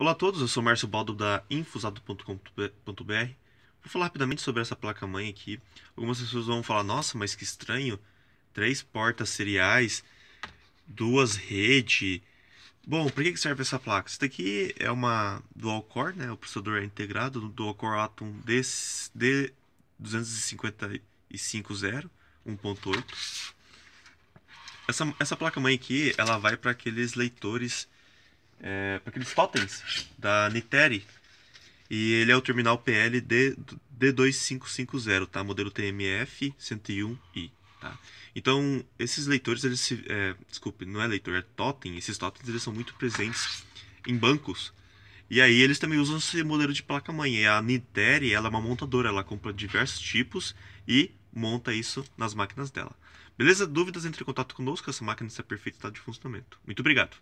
Olá a todos, eu sou Márcio Baldo da infusado.com.br. Vou falar rapidamente sobre essa placa-mãe aqui. Algumas pessoas vão falar, nossa, mas que estranho, três portas seriais, duas redes. Bom, para que serve essa placa? Isso daqui é uma dual core, né? o processador é integrado no dual core Atom D, D2550, 1.8. Essa, essa placa-mãe aqui, ela vai para aqueles leitores é, para aqueles totens da Niteri. E ele é o terminal PL D, D2550, tá? Modelo TMF 101i, tá? Então, esses leitores, eles se... É, desculpe, não é leitor, é totem. Esses totens, eles são muito presentes em bancos. E aí eles também usam esse modelo de placa-mãe. E a Niteri, ela é uma montadora, ela compra diversos tipos e monta isso nas máquinas dela. Beleza? Dúvidas? Entre em contato conosco, essa máquina está perfeita, está de funcionamento. Muito obrigado!